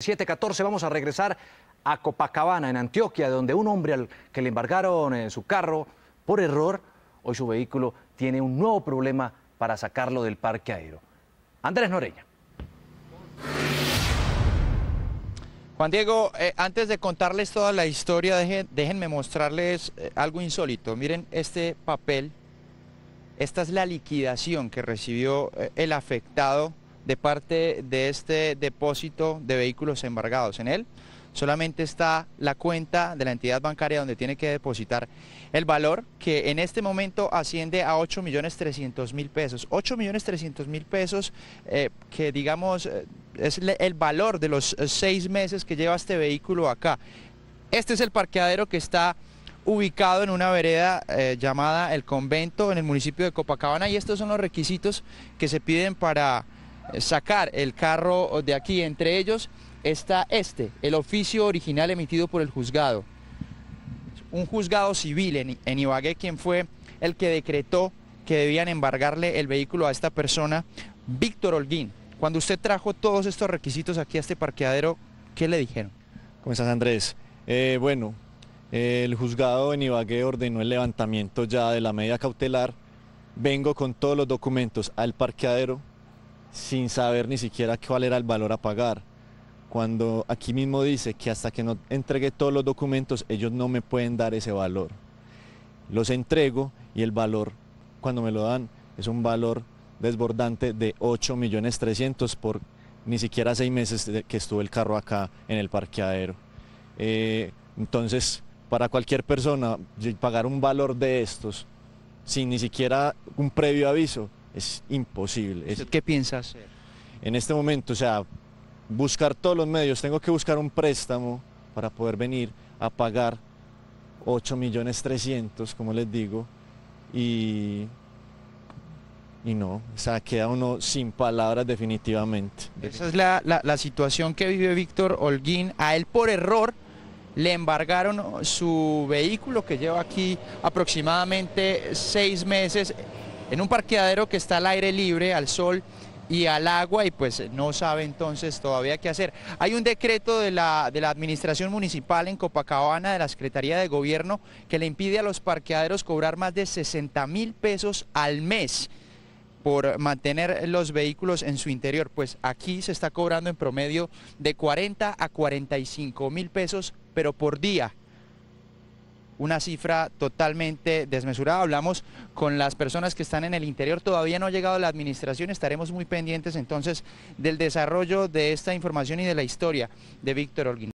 7.14 vamos a regresar a Copacabana, en Antioquia, donde un hombre al que le embargaron en su carro por error, hoy su vehículo tiene un nuevo problema para sacarlo del parque aéreo. Andrés Noreña. Juan Diego, eh, antes de contarles toda la historia, déjenme mostrarles eh, algo insólito. Miren este papel. Esta es la liquidación que recibió eh, el afectado de parte de este depósito de vehículos embargados. En él solamente está la cuenta de la entidad bancaria donde tiene que depositar el valor, que en este momento asciende a 8.300.000 pesos. 8.300.000 pesos eh, que digamos eh, es el valor de los eh, seis meses que lleva este vehículo acá. Este es el parqueadero que está ubicado en una vereda llamada El Convento en el municipio de Copacabana y estos son los requisitos que se piden para sacar el carro de aquí. Entre ellos está este, el oficio original emitido por el juzgado. Un juzgado civil en, Ibagué, quien fue el que decretó que debían embargarle el vehículo a esta persona, Víctor Holguín. Cuando usted trajo todos estos requisitos aquí a este parqueadero, ¿qué le dijeron? ¿Cómo estás, Andrés? Eh, bueno, el juzgado en Ibagué ordenó el levantamiento ya de la medida cautelar. Vengo con todos los documentos al parqueadero sin saber ni siquiera cuál era el valor a pagar. Cuando aquí mismo dice que hasta que no entregue todos los documentos, ellos no me pueden dar ese valor. Los entrego y el valor, cuando me lo dan, es un valor desbordante de 8 millones 300 por ni siquiera seis meses que estuvo el carro acá en el parqueadero. Eh, entonces, para cualquier persona, pagar un valor de estos sin ni siquiera un previo aviso es imposible. qué piensas hacer? En este momento, o sea, buscar todos los medios, tengo que buscar un préstamo para poder venir a pagar 8 millones 300, como les digo, y, no, o sea, queda uno sin palabras definitivamente. Esa es la, la, la situación que vive Víctor Holguín, a él por error le embargaron su vehículo que lleva aquí aproximadamente seis meses en un parqueadero que está al aire libre, al sol y al agua y pues no sabe entonces todavía qué hacer. Hay un decreto de la, de la Administración Municipal en Copacabana de la Secretaría de Gobierno que le impide a los parqueaderos cobrar más de 60 mil pesos al mes por mantener los vehículos en su interior. Pues aquí se está cobrando en promedio de 40 a 45 mil pesos, pero por día una cifra totalmente desmesurada. Hablamos con las personas que están en el interior, todavía no ha llegado la administración, estaremos muy pendientes entonces del desarrollo de esta información y de la historia de Víctor Holguín.